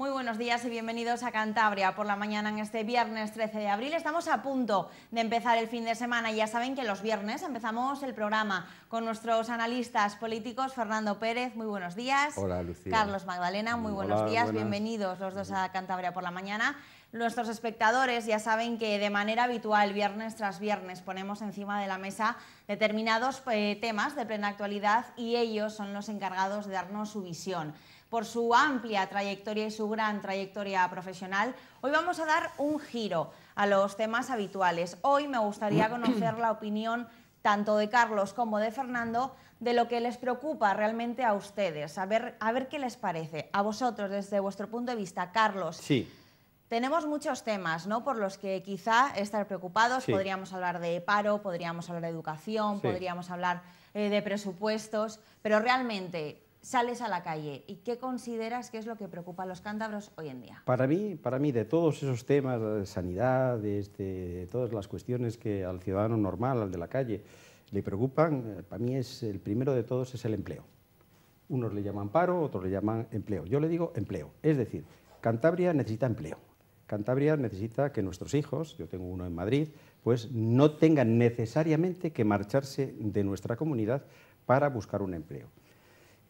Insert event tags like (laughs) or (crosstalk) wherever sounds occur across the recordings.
Muy buenos días y bienvenidos a Cantabria por la mañana en este viernes 13 de abril. Estamos a punto de empezar el fin de semana. y Ya saben que los viernes empezamos el programa con nuestros analistas políticos Fernando Pérez, muy buenos días. Hola, Lucía. Carlos Magdalena, muy buenos días. Bienvenidos los dos a Cantabria por la mañana. Nuestros espectadores ya saben que de manera habitual, viernes tras viernes, ponemos encima de la mesa determinados eh, temas de plena actualidad y ellos son los encargados de darnos su visión por su amplia trayectoria y su gran trayectoria profesional. Hoy vamos a dar un giro a los temas habituales. Hoy me gustaría (clears throat) conocer la opinión tanto de Carlos como de Fernando de lo que les preocupa realmente a ustedes. A ver, a ver qué les parece. A vosotros, desde vuestro punto de vista, Carlos. Sí. Tenemos muchos temas ¿no? por los que quizá estar preocupados. Podríamos hablar de paro, podríamos hablar de educación, podríamos hablar eh, de presupuestos, pero realmente sales a la calle y qué consideras que es lo que preocupa a los cántabros hoy en día? Para mí, para mí de todos esos temas de sanidad, de, este, todas las cuestiones que al ciudadano normal, al de la calle, le preocupan, eh, para mí es el primero de todos es el empleo. Unos le llaman paro, otros le llaman empleo. Yo le digo empleo, es decir, Cantabria necesita empleo. Cantabria necesita que nuestros hijos, yo tengo uno en Madrid, pues no tengan necesariamente que marcharse de nuestra comunidad para buscar un empleo.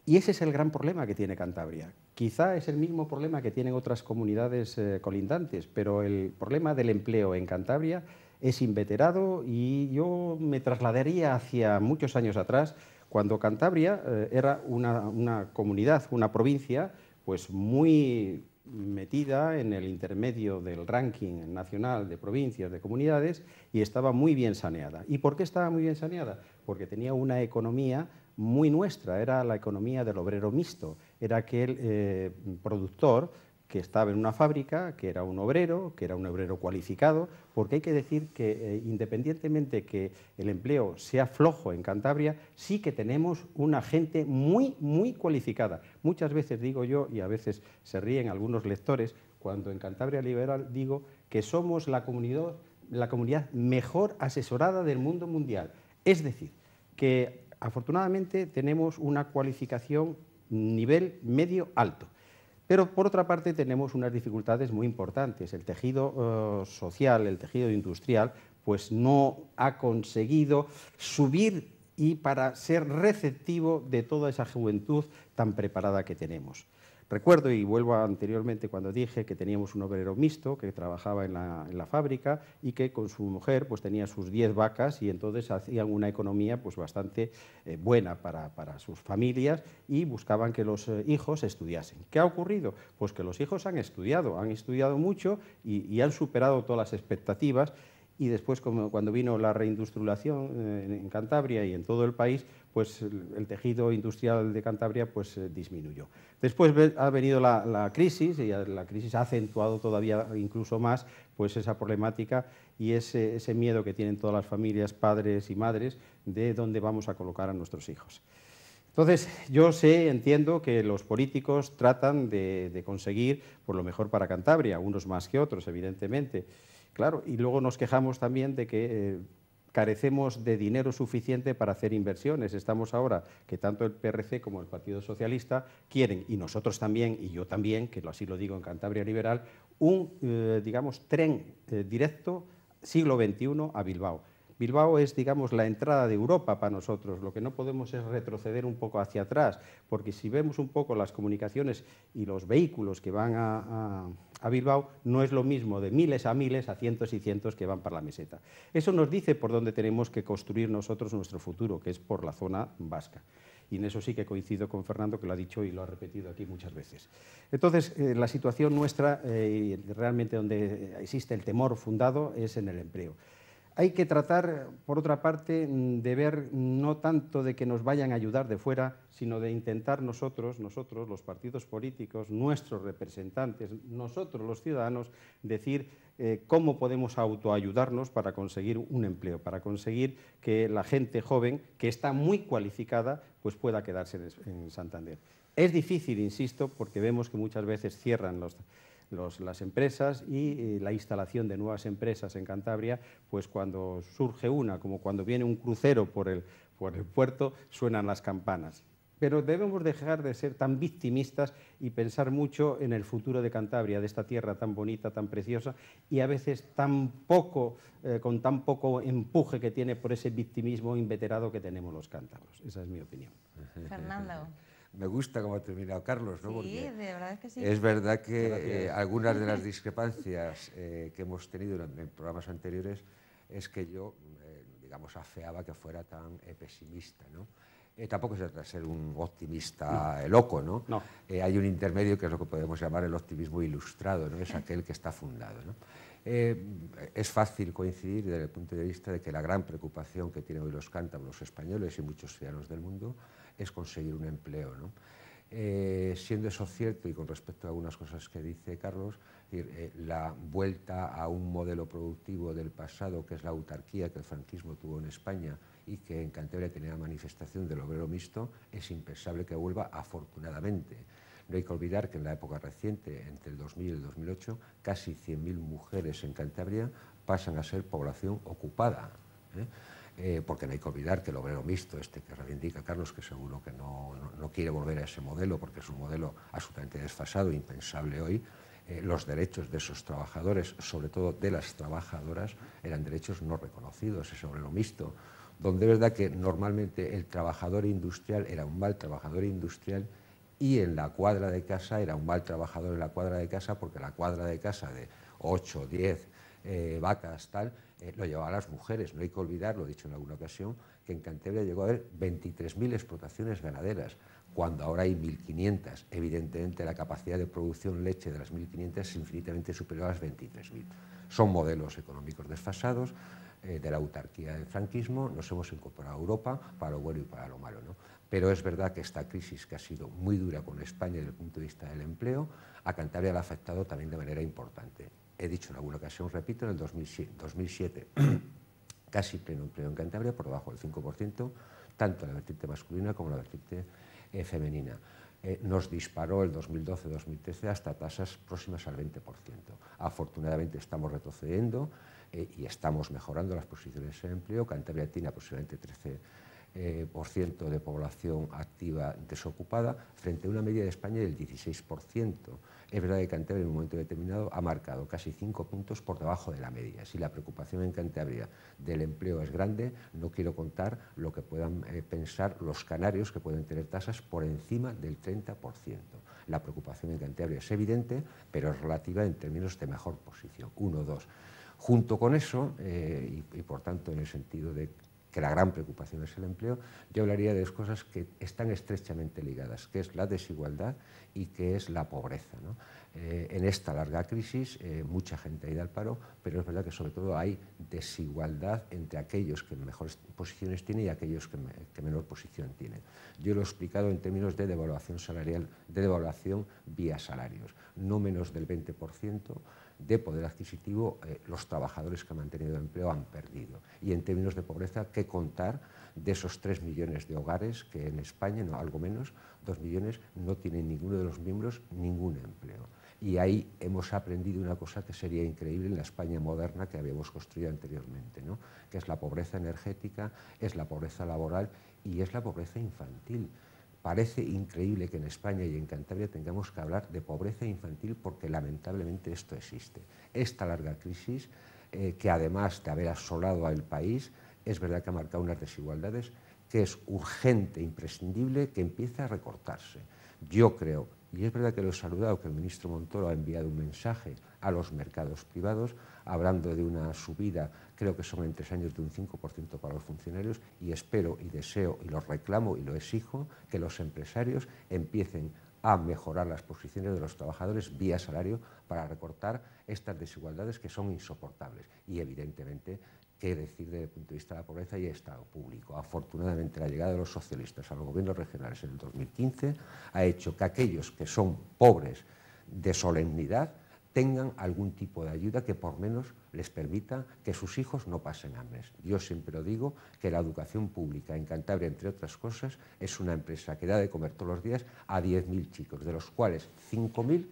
Y ese es el gran problema que tiene Cantabria. Quizá es el mismo problema que tienen otras comunidades eh, colindantes, pero el problema del empleo en Cantabria es inveterado y yo me trasladaría hacia muchos años atrás, cuando Cantabria eh, era una, una comunidad, una provincia, pues muy metida en el intermedio del ranking nacional de provincias, de comunidades, y estaba muy bien saneada. ¿Y por qué estaba muy bien saneada? Porque tenía una economía muy nuestra, era la economía del obrero mixto, era aquel eh, productor que estaba en una fábrica, que era un obrero, que era un obrero cualificado, porque hay que decir que eh, independientemente que el empleo sea flojo en Cantabria, sí que tenemos una gente muy, muy cualificada. Muchas veces digo yo, y a veces se ríen algunos lectores, cuando en Cantabria Liberal digo que somos la comunidad, la comunidad mejor asesorada del mundo mundial. Es decir, que afortunadamente tenemos una cualificación nivel medio alto. Pero por otra parte tenemos unas dificultades muy importantes. El tejido eh, social, el tejido industrial, pues no ha conseguido subir y para ser receptivo de toda esa juventud tan preparada que tenemos. Recuerdo, y vuelvo anteriormente cuando dije que teníamos un obrero mixto que trabajaba en la, fábrica y que con su mujer pues, tenía sus 10 vacas y entonces hacían una economía pues, bastante eh, buena para, sus familias y buscaban que los eh, hijos estudiasen. ¿Qué ha ocurrido? Pues que los hijos han estudiado, han estudiado mucho y, han superado todas las expectativas y después cuando vino la reindustrialización eh, en Cantabria y en todo el país, pues el tejido industrial de Cantabria pues, eh, disminuyó. Después ha venido la, crisis y la crisis ha acentuado todavía incluso más pues, esa problemática y ese, miedo que tienen todas las familias, padres y madres, de dónde vamos a colocar a nuestros hijos. Entonces, yo sé, entiendo que los políticos tratan de, conseguir por lo mejor para Cantabria, unos más que otros, evidentemente. Claro, y luego nos quejamos también de que eh, carecemos de dinero suficiente para hacer inversiones. Estamos ahora que tanto el PRC como el Partido Socialista quieren, y nosotros también, y yo también, que así lo digo en Cantabria Liberal, un, eh, digamos, tren eh, directo siglo XXI a Bilbao. Bilbao es, digamos, la entrada de Europa para nosotros. Lo que no podemos es retroceder un poco hacia atrás, porque si vemos un poco las comunicaciones y los vehículos que van a a Bilbao no es lo mismo de miles a miles a cientos y cientos que van para la meseta. Eso nos dice por dónde tenemos que construir nosotros nuestro futuro, que es por la zona vasca. Y en eso sí que coincido con Fernando, que lo ha dicho y lo ha repetido aquí muchas veces. Entonces, eh, la situación nuestra, eh, realmente donde existe el temor fundado, es en el empleo. Hay que tratar, por otra parte, mm, de ver no tanto de que nos vayan a ayudar de fuera, sino de intentar nosotros, nosotros, los partidos políticos, nuestros representantes, nosotros los ciudadanos, decir eh, cómo podemos autoayudarnos para conseguir un empleo, para conseguir que la gente joven, que está muy cualificada, pues pueda quedarse en Santander. Es difícil, insisto, porque vemos que muchas veces cierran los las empresas y eh, la instalación de nuevas empresas en Cantabria, pues cuando surge una, como cuando viene un crucero por el, por el puerto, suenan las campanas. Pero debemos dejar de ser tan victimistas y pensar mucho en el futuro de Cantabria, de esta tierra tan bonita, tan preciosa y a veces tan poco, eh, con tan poco empuje que tiene por ese victimismo inveterado que tenemos los cántabros. Esa es mi opinión. Fernando. Me gusta cómo ha terminado Carlos, ¿no? Sí, de verdad es que sí. Es verdad que eh, algunas de las (laughs) discrepancias eh, que hemos tenido en, programas anteriores es que yo, eh, digamos, afeaba que fuera tan pesimista, ¿no? tampoco se trata de ser un optimista loco, ¿no? no. hay un intermedio que es lo que podemos llamar el optimismo ilustrado, ¿no? Es aquel que está fundado, ¿no? Eh, es fácil coincidir desde el punto de vista de que la gran preocupación que tienen hoy los cántabros españoles y muchos ciudadanos del mundo es conseguir un empleo. ¿no? Eh, siendo eso cierto y con respecto a algunas cosas que dice Carlos, eh, la vuelta a un modelo productivo del pasado, que es la autarquía que el franquismo tuvo en España y que en Cantabria tenía manifestación del obrero mixto, es impensable que vuelva afortunadamente. No hay que olvidar que en la época reciente, entre el 2000 y el 2008, casi 100.000 mujeres en Cantabria pasan a ser población ocupada. ¿eh? Eh, porque no hay que olvidar que el obrero mixto, este que reivindica Carlos, que seguro que no, quiere volver a ese modelo, porque es un modelo absolutamente desfasado, impensable hoy, eh, los derechos de esos trabajadores, sobre todo de las trabajadoras, eran derechos no reconocidos, ese obrero mixto, donde es verdad que normalmente el trabajador industrial era un mal trabajador industrial y en la cuadra de casa era un mal trabajador en la cuadra de casa porque la cuadra de casa de 8, 10 eh, vacas, tal, eh, lo llevaban las mujeres. No hay que olvidar, lo he dicho en alguna ocasión, que en Cantabria llegó a haber 23.000 explotaciones ganaderas, cuando ahora hay 1.500. Evidentemente la capacidad de producción leche de las 1.500 es infinitamente superior a las 23.000. Son modelos económicos desfasados eh, de la autarquía del franquismo, nos hemos incorporado a Europa para lo bueno y para lo malo. ¿no? pero es verdad que esta crisis, que ha sido muy dura con España desde el punto de vista del empleo, a Cantabria la ha afectado también de manera importante. He dicho en alguna ocasión, repito, en el 2007, (clears throat) casi pleno empleo en Cantabria, por debajo del 5%, tanto en la vertiente masculina como en la vertiente eh, femenina. Eh, nos disparó el 2012-2013 hasta tasas próximas al 20%. Afortunadamente estamos retrocediendo eh, y estamos mejorando las posiciones de empleo. Cantabria tiene aproximadamente 13 eh, por ciento de población activa desocupada frente a una media de España del 16%. Es verdad que Cantabria en un momento determinado ha marcado casi cinco puntos por debajo de la media. Si la preocupación en Cantabria del empleo es grande, no quiero contar lo que puedan eh, pensar los canarios que pueden tener tasas por encima del 30%. La preocupación en Cantabria es evidente, pero es relativa en términos de mejor posición, uno dos. Junto con eso, eh, y por tanto en el sentido de que la gran preocupación es el empleo, yo hablaría de dos cosas que están estrechamente ligadas, que es la desigualdad y que es la pobreza. Eh, en esta larga crisis eh, mucha gente ha ido al paro, pero es verdad que sobre todo hay desigualdad entre aquellos que mejores posiciones tienen y aquellos que menor posición tienen. Yo lo he explicado en términos de devaluación salarial, de devaluación vía salarios, no menos del 20%, de poder adquisitivo eh, los trabajadores que han mantenido empleo han perdido. Y en términos de pobreza, ¿qué contar de esos 3 millones de hogares que en España, no, algo menos, 2 millones, no tienen ninguno de los miembros ningún empleo? Y ahí hemos aprendido una cosa que sería increíble en la España moderna que habíamos construido anteriormente, que es la pobreza energética, es la pobreza laboral y es la pobreza infantil. Parece increíble que en España y en Cantabria tengamos que hablar de pobreza infantil porque lamentablemente esto existe. Esta larga crisis, eh, que además de haber asolado al país, es verdad que ha marcado unas desigualdades que es urgente, imprescindible, que empiece a recortarse. Yo creo y es verdad que lo he saludado, que el ministro Montoro ha enviado un mensaje a los mercados privados, hablando de una subida, creo que son en tres años, de un 5% para los funcionarios, y espero y deseo y lo reclamo y lo exijo que los empresarios empiecen a mejorar las posiciones de los trabajadores vía salario para recortar estas desigualdades que son insoportables y evidentemente qué decir desde el punto de vista de la pobreza y el Estado público. Afortunadamente, la llegada de los socialistas a los gobiernos regionales en el 2015 ha hecho que aquellos que son pobres de solemnidad tengan algún tipo de ayuda que por menos les permita que sus hijos no pasen hambre. Yo siempre lo digo que la educación pública en Cantabria, entre otras cosas, es una empresa que da de comer todos los días a 10.000 chicos, de los cuales 5.000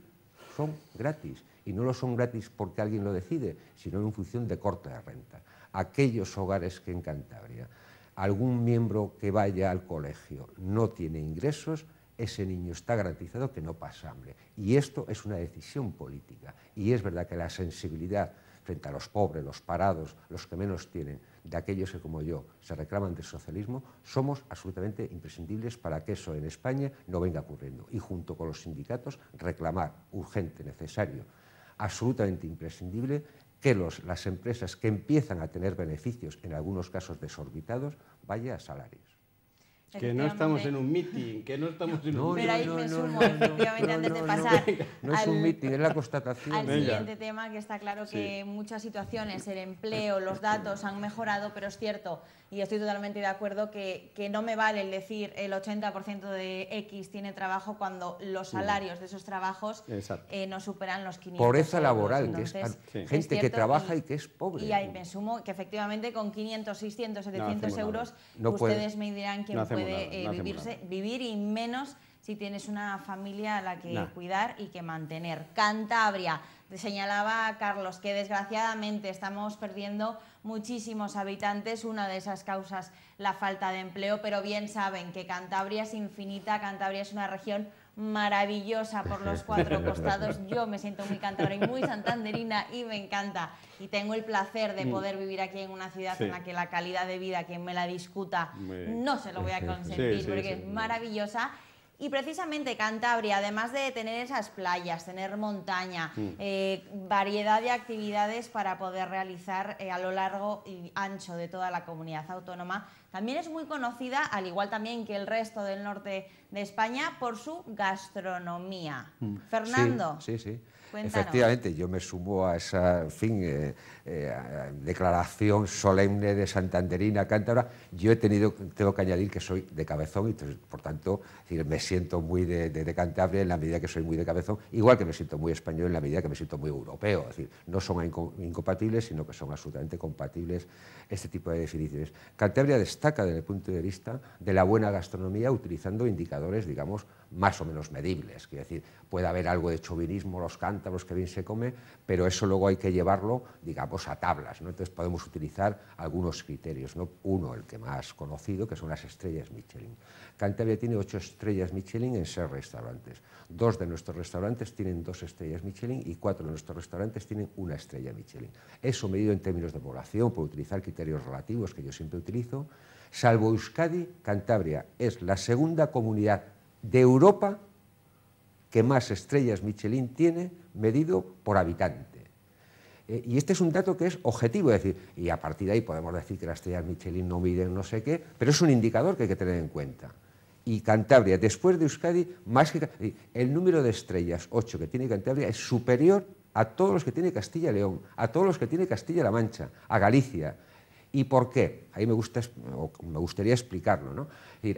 son gratis. Y no lo son gratis porque alguien lo decide, sino en función de corte de renta aquellos hogares que en Cantabria algún miembro que vaya al colegio no tiene ingresos, ese niño está garantizado que no pasa hambre. Y esto es una decisión política. Y es verdad que la sensibilidad frente a los pobres, los parados, los que menos tienen, de aquellos que como yo se reclaman del socialismo, somos absolutamente imprescindibles para que eso en España no venga ocurriendo. Y junto con los sindicatos reclamar urgente, necesario, absolutamente imprescindible que las empresas que empiezan a tener beneficios, en algunos casos desorbitados, vaya a salarios. Que no estamos en un meeting, que no estamos en un Pero ahí me sumo, efectivamente, antes de pasar. No, es un meeting, es la constatación. Al siguiente tema, que está claro que en muchas situaciones, el empleo, los datos han mejorado, pero es cierto, y estoy totalmente de acuerdo, que, no me vale el decir el 80% de X tiene trabajo cuando los salarios de esos trabajos eh, no superan los 500. Pobreza laboral, que es gente que trabaja y, que es pobre. Y ahí me sumo que efectivamente con 500, 600, 700 euros, ustedes me dirán quién puede puede eh, vivirse, vivir y menos si tienes una familia a la que cuidar y que mantener. Cantabria, señalaba Carlos que desgraciadamente estamos perdiendo muchísimos habitantes, una de esas causas la falta de empleo, pero bien saben que Cantabria es infinita, Cantabria es una región maravillosa por los cuatro (laughs) costados. Yo me siento muy cantabria y muy santanderina y me encanta. Y tengo el placer de mm. poder vivir aquí en una ciudad en la que la calidad de vida, quien me la discuta, no se lo voy a (laughs) consentir porque es maravillosa. Y precisamente Cantabria, además de tener esas playas, tener montaña, mm. eh, variedad de actividades para poder realizar eh, a lo largo y ancho de toda la comunidad autónoma, también es muy conocida, al igual también que el resto del norte de España, por su gastronomía. Mm. Fernando. sí. sí. Efectivamente, yo me sumo a esa fin, eh, eh, declaración solemne de Santanderina Cántabra. Yo he tenido, tengo que añadir que soy de cabezón y por tanto me siento muy de, Cantabria en la medida que soy muy de cabezón, igual que me siento muy español en la medida que me siento muy europeo. Es decir, no son incompatibles, sino que son absolutamente compatibles este tipo de definiciones. Cantabria destaca desde el punto de vista de la buena gastronomía utilizando indicadores, digamos, más o menos medibles. Quiero decir, puede haber algo de chauvinismo, los cántabros que bien se come, pero eso luego hay que llevarlo, digamos, a tablas. ¿no? Entonces podemos utilizar algunos criterios. Uno, el que más conocido, que son las estrellas Michelin. Cantabria tiene ocho estrellas Michelin en seis restaurantes. Dos de nuestros restaurantes tienen dos estrellas Michelin y cuatro de nuestros restaurantes tienen una estrella Michelin. Eso medido en términos de población, por utilizar criterios relativos que yo siempre utilizo. Salvo Euskadi, Cantabria es la segunda comunidad de Europa que más estrellas Michelin tiene medido por habitante. Eh, y este es un dato que es objetivo, es decir, y a partir de ahí podemos decir que las estrellas Michelin no miden no sé qué, pero es un indicador que hay que tener en cuenta. Y Cantabria, después de Euskadi, más que el número de estrellas, 8 que tiene Cantabria, es superior a todos los que tiene Castilla León, a todos los que tiene Castilla-La Mancha, a Galicia, ¿Y por qué? Ahí me, gusta, me gustaría explicarlo.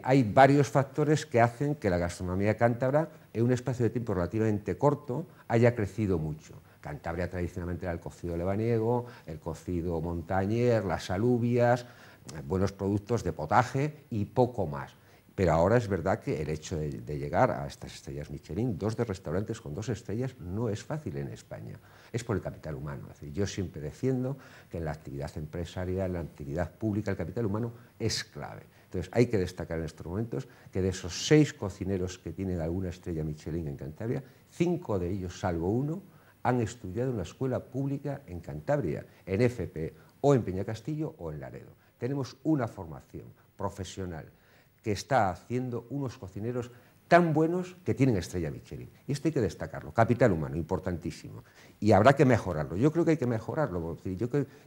hay varios factores que hacen que la gastronomía cántabra, en un espacio de tiempo relativamente corto, haya crecido mucho. Cantabria tradicionalmente era el cocido lebaniego, el cocido montañer, las alubias, eh, buenos productos de potaje y poco más. Pero ahora es verdad que el hecho de, llegar a estas estrellas Michelin, dos de restaurantes con dos estrellas, no es fácil en España. Es por el capital humano. yo siempre defiendo que en la actividad empresarial, en la actividad pública, el capital humano es clave. Entonces hay que destacar en estos momentos que de esos seis cocineros que tienen alguna estrella Michelin en Cantabria, cinco de ellos, salvo uno, han estudiado en una escuela pública en Cantabria, en FP, o en Peña Castillo o en Laredo. Tenemos una formación profesional que está haciendo unos cocineros tan buenos que tienen estrella Michelin. Y esto hay que destacarlo. Capital humano, importantísimo. Y habrá que mejorarlo. Yo creo que hay que mejorarlo.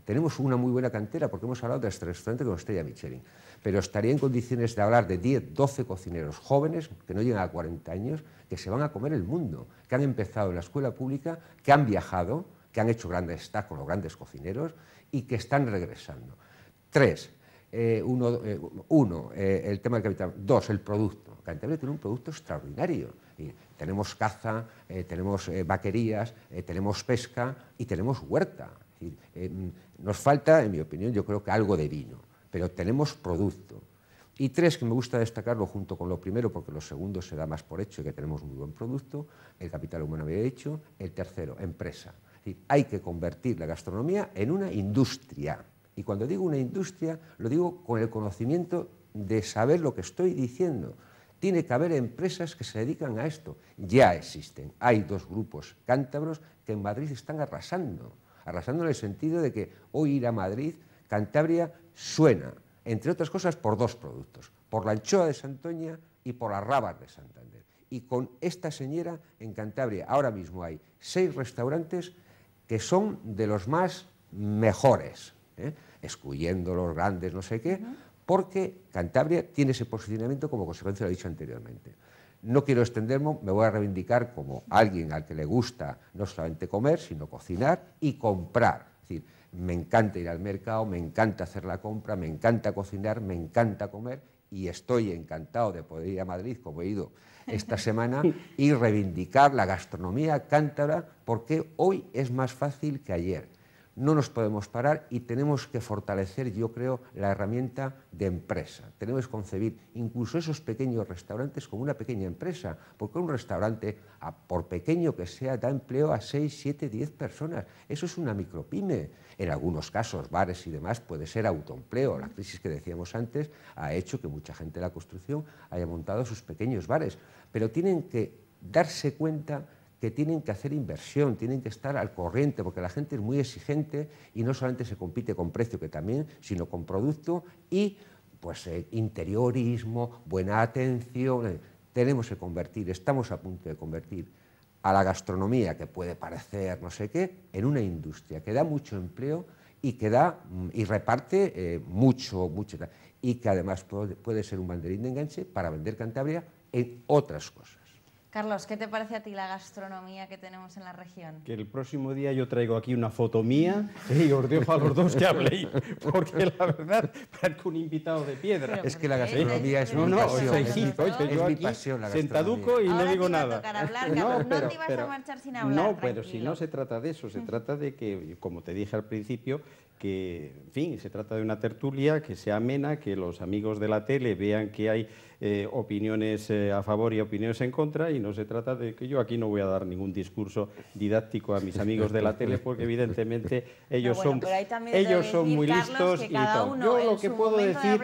tenemos una muy buena cantera porque hemos hablado de este restaurante con estrella Michelin. Pero estaría en condiciones de hablar de 10, 12 cocineros jóvenes que no llegan a 40 años, que se van a comer el mundo, que han empezado en la escuela pública, que han viajado, que han hecho grandes tacos, con los grandes cocineros y que están regresando. Tres, eh, uno, eh, eh, el tema del capital, dos, el producto. Cantabria tiene un producto extraordinario. Y tenemos caza, tenemos vaquerías, tenemos pesca y tenemos huerta. nos falta, en mi opinión, yo creo que algo de vino, pero tenemos producto. Y tres, que me gusta destacarlo junto con lo primero, porque lo segundo se da más por hecho y que tenemos muy buen producto, el capital humano había hecho, el tercero, empresa. hay que convertir la gastronomía en una industria y cuando digo una industria, lo digo con el conocimiento de saber lo que estoy diciendo. Tiene que haber empresas que se dedican a esto. Ya existen. Hay dos grupos cántabros que en Madrid están arrasando. Arrasando en el sentido de que hoy ir a Madrid, Cantabria suena, entre otras cosas, por dos productos. Por la anchoa de Santoña y por las rabas de Santander. Y con esta señora en Cantabria ahora mismo hay seis restaurantes que son de los más mejores. ¿eh? excluyendo los grandes, no sé qué, porque Cantabria tiene ese posicionamiento como consecuencia, lo he dicho anteriormente. No quiero extenderme, me voy a reivindicar como alguien al que le gusta no solamente comer, sino cocinar y comprar. Es decir, me encanta ir al mercado, me encanta hacer la compra, me encanta cocinar, me encanta comer y estoy encantado de poder ir a Madrid, como he ido esta (laughs) semana, y reivindicar la gastronomía cántabra, porque hoy es más fácil que ayer no nos podemos parar y tenemos que fortalecer, yo creo, la herramienta de empresa. Tenemos que concebir incluso esos pequeños restaurantes como una pequeña empresa, porque un restaurante, por pequeño que sea, da empleo a 6, 7, 10 personas. Eso es una micropyme. En algunos casos, bares y demás, puede ser autoempleo. La crisis que decíamos antes ha hecho que mucha gente de la construcción haya montado sus pequeños bares, pero tienen que darse cuenta que tienen que hacer inversión, tienen que estar al corriente, porque la gente es muy exigente y no solamente se compite con precio, que también, sino con producto y pues eh, interiorismo, buena atención. Eh, tenemos que convertir, estamos a punto de convertir a la gastronomía, que puede parecer no sé qué, en una industria que da mucho empleo y que da mm, y reparte eh, mucho, mucho, y que además puede ser un banderín de enganche para vender Cantabria en otras cosas. Carlos, ¿qué te parece a ti la gastronomía que tenemos en la región? Que el próximo día yo traigo aquí una foto mía ¿eh? y os dejo a los dos que habléis, porque la verdad, que un invitado de piedra. es que la gastronomía es, mi pasión. es, mi, yo Sentaduco y no digo nada. hablar, no, pero, te ibas a marchar sin hablar. No, pero si no se trata de eso, se trata de que, como te dije al principio, que, en fin, se trata de una tertulia que sea amena, que los amigos de la tele vean que hay eh, opiniones eh, a favor y opiniones en contra, y no se trata de que yo aquí no voy a dar ningún discurso didáctico a mis amigos de la tele, porque evidentemente (laughs) ellos son, ellos son muy listos y Yo lo que puedo decir,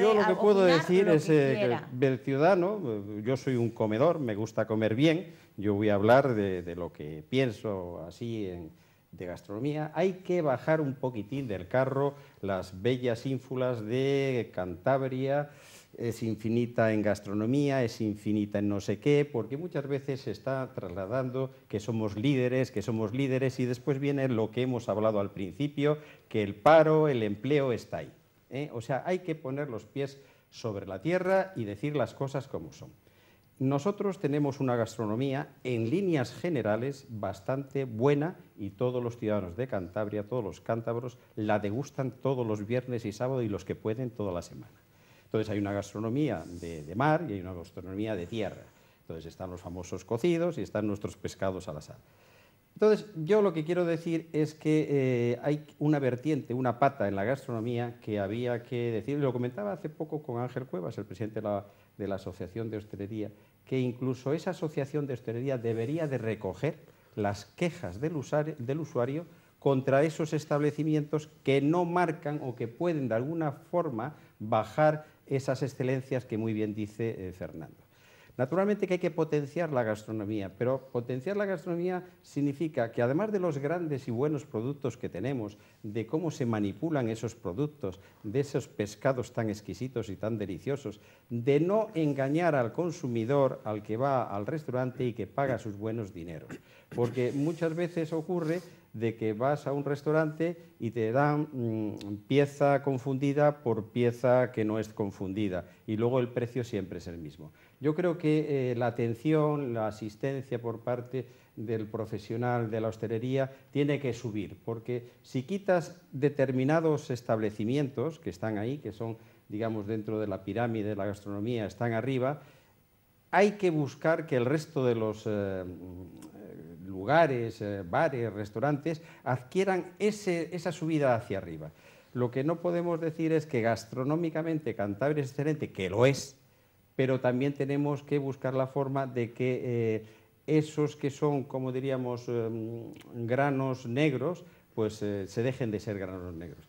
yo lo que puedo decir es del ciudadano, yo soy un comedor, me gusta comer bien, yo voy a hablar de, de lo que pienso así en de gastronomía, hay que bajar un poquitín del carro las bellas ínfulas de Cantabria, es infinita en gastronomía, es infinita en no sé qué, porque muchas veces se está trasladando que somos líderes, que somos líderes, y después viene lo que hemos hablado al principio, que el paro, el empleo está ahí. ¿eh? O sea, hay que poner los pies sobre la tierra y decir las cosas como son. Nosotros tenemos una gastronomía en líneas generales bastante buena y todos los ciudadanos de Cantabria, todos los cántabros, la degustan todos los viernes y sábado y los que pueden toda la semana. Entonces hay una gastronomía de, mar y hay una gastronomía de tierra. Entonces están los famosos cocidos y están nuestros pescados a la sal. Entonces yo lo que quiero decir es que eh, hay una vertiente, una pata en la gastronomía que había que decir, lo comentaba hace poco con Ángel Cuevas, el presidente de la, de la Asociación de Hostelería, que incluso esa asociación de hostelería debería de recoger las quejas del usuario, contra esos establecimientos que no marcan o que pueden de alguna forma bajar esas excelencias que muy bien dice eh, Fernando. Naturalmente que hay que potenciar la gastronomía, pero potenciar la gastronomía significa que además de los grandes y buenos productos que tenemos, de cómo se manipulan esos productos, de esos pescados tan exquisitos y tan deliciosos, de no engañar al consumidor, al que va al restaurante y que paga sus buenos dineros. Porque muchas veces ocurre de que vas a un restaurante y te dan mm, pieza confundida por pieza que no es confundida y luego el precio siempre es el mismo. Yo creo que eh, la atención, la asistencia por parte del profesional de la hostelería tiene que subir, porque si quitas determinados establecimientos que están ahí, que son, digamos, dentro de la pirámide de la gastronomía, están arriba, hay que buscar que el resto de los eh, lugares, eh, bares, restaurantes adquieran ese, esa subida hacia arriba. Lo que no podemos decir es que gastronómicamente Cantabria es excelente, que lo es, pero también tenemos que buscar la forma de que eh, esos que son, como diríamos, em, granos negros, pues eh, se dejen de ser granos negros.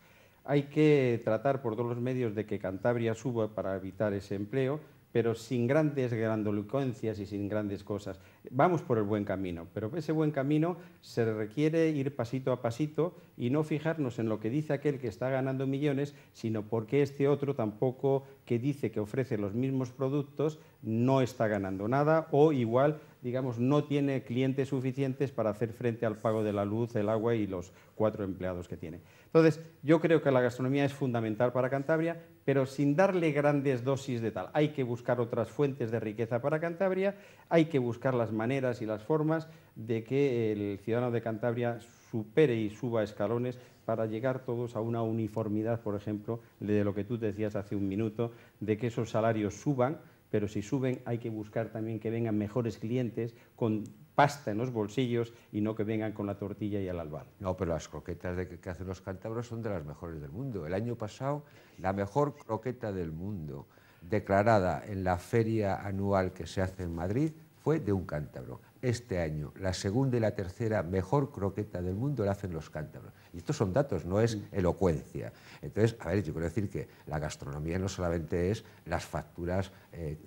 Hay que tratar por todos los medios de que Cantabria suba para evitar ese empleo pero sin grandes grandolucencias y sin grandes cosas. Vamos por el buen camino, pero ese buen camino se requiere ir pasito a pasito y no fijarnos en lo que dice aquel que está ganando millones, sino porque este otro tampoco que dice que ofrece los mismos productos no está ganando nada o igual, digamos, no tiene clientes suficientes para hacer frente al pago de la luz, el agua y los cuatro empleados que tiene. Entonces, yo creo que la gastronomía es fundamental para Cantabria, pero sin darle grandes dosis de tal. Hay que buscar otras fuentes de riqueza para Cantabria, hay que buscar las maneras y las formas de que el ciudadano de Cantabria supere y suba escalones para llegar todos a una uniformidad, por ejemplo, de lo que tú decías hace un minuto, de que esos salarios suban, pero si suben hay que buscar también que vengan mejores clientes con pasta en los bolsillos y no que vengan con la tortilla y al albar. No, pero las croquetas de que, hacen los cántabros son de las mejores del mundo. El año pasado, la mejor croqueta del mundo, declarada en la feria anual que se hace en Madrid, fue de un cántabro. Este año, la segunda y la tercera mejor croqueta del mundo la hacen los cántabros. Y estos son datos, no es mm. elocuencia. Entonces, a ver, yo quiero decir que la gastronomía no solamente es las facturas eh,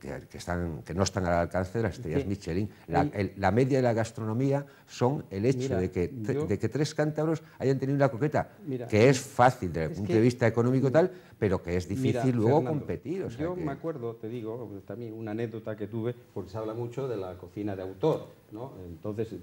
que, están, que no están al alcance de las estrellas Michelin. La, media de la gastronomía son el hecho de, que, tres cántabros hayan tenido una coqueta, que es fácil desde el punto de vista económico tal, pero que es difícil luego competir. yo me acuerdo, te digo, también una anécdota que tuve, porque se habla mucho de la cocina de autor entonces,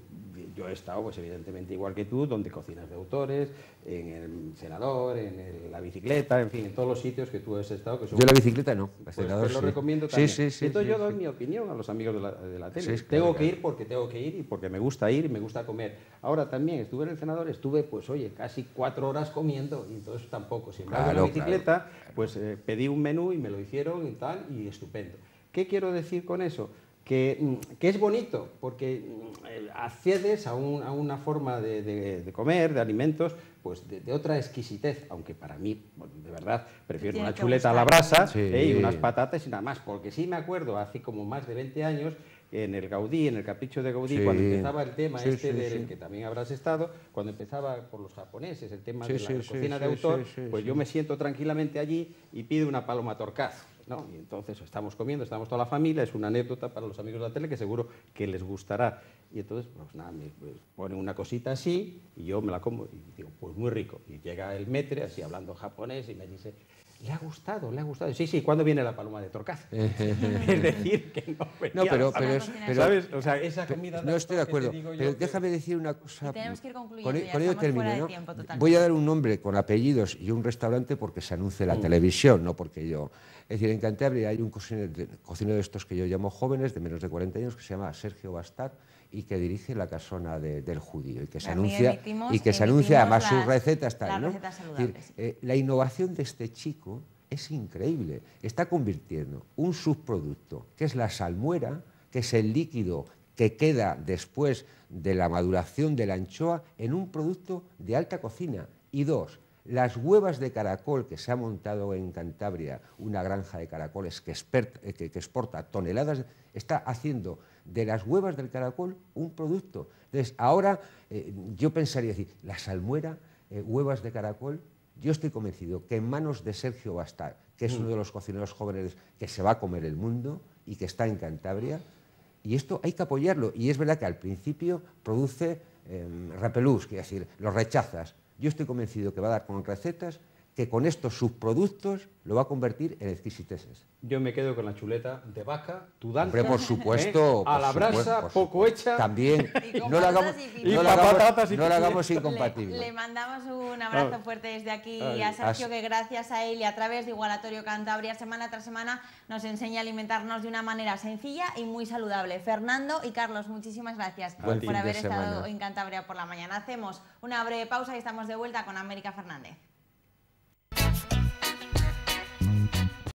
yo he estado, pues evidentemente, igual que tú, donde cocinas de autores, en el senador, en la bicicleta, en fin, en todos los sitios que tú has estado. Que Yo la bicicleta no, el pues sí. recomiendo Sí, Entonces yo doy mi opinión a los amigos de la, tele. tengo que ir porque tengo que ir y porque me gusta ir y me gusta comer. Ahora también estuve en el senador, estuve, pues oye, casi cuatro horas comiendo y entonces tampoco. si en la bicicleta, pues eh, pedí un menú y me lo hicieron y tal, y estupendo. ¿Qué quiero decir con eso? Mm, que, es bonito, porque mm, accedes a, una forma de, comer, de alimentos, pues de, otra exquisitez, aunque para mí, de verdad, prefiero una chuleta a la brasa ¿eh? y unas patatas y nada más, porque sí me acuerdo, hace como más de 20 años, en el Gaudí, en el capricho de Gaudí, cuando empezaba el tema este del que también habrás estado, cuando empezaba por los japoneses el tema de la cocina de autor, pues yo me siento tranquilamente allí y pido una paloma torcazo. ¿no? Y entonces estamos comiendo, estamos toda la familia, es una anécdota para los amigos de la tele que seguro que les gustará. Y entonces, pues nada, me ponen una cosita así y yo me la como y digo, pues muy rico. Y llega el metre, así hablando japonés, y me dice, le ha gustado, le ha gustado. Sí, sí, ¿cuándo viene la paloma de Torcaz? (laughs) es decir, que no No, pero, es, ¿sabes? O sea, esa comida No estoy de acuerdo, pero déjame decir una cosa. tenemos que ir concluyendo, Voy a dar un nombre con apellidos y un restaurante porque se anuncie la mm. televisión, no porque yo... Es decir, en Cantabria hay un cocinero, de estos que yo llamo jóvenes, de menos de 40 años, que se llama Sergio Bastar, y que dirige la casona del judío y que se anuncia y que se anuncia además sus recetas tal, la innovación de este chico es increíble. Está convirtiendo un subproducto que es la salmuera, que es el líquido que queda después de la maduración de la anchoa en un producto de alta cocina. Y dos, las huevas de caracol que se ha montado en Cantabria, una granja de caracoles que eh, exporta toneladas, está haciendo de las huevas del caracol un producto. Entonces, ahora eh, yo pensaría decir, la salmuera, eh, huevas de caracol, yo estoy convencido que en manos de Sergio Bastar, que es mm. uno de los cocineros jóvenes que se va a comer el mundo y que está en Cantabria, y esto hay que apoyarlo. Y es verdad que al principio produce eh, que es decir, lo rechazas. Yo estoy convencido que va a dar con recetas que con estos subproductos lo va a convertir en exquisites. Yo me quedo con la chuleta de vaca, tu danza, ¿Eh? supuesto. ¿Eh? A la brasa, poco hecha. También. (laughs) Y no la incompatible. Le, mandamos un abrazo ah. fuerte desde aquí a Sergio, que gracias a él y a través de Igualatorio Cantabria, semana tras semana, nos enseña a alimentarnos de una manera sencilla y muy saludable. Fernando y Carlos, muchísimas gracias por haber estado en Cantabria por la mañana. Hacemos una breve pausa y estamos de vuelta con América Fernández.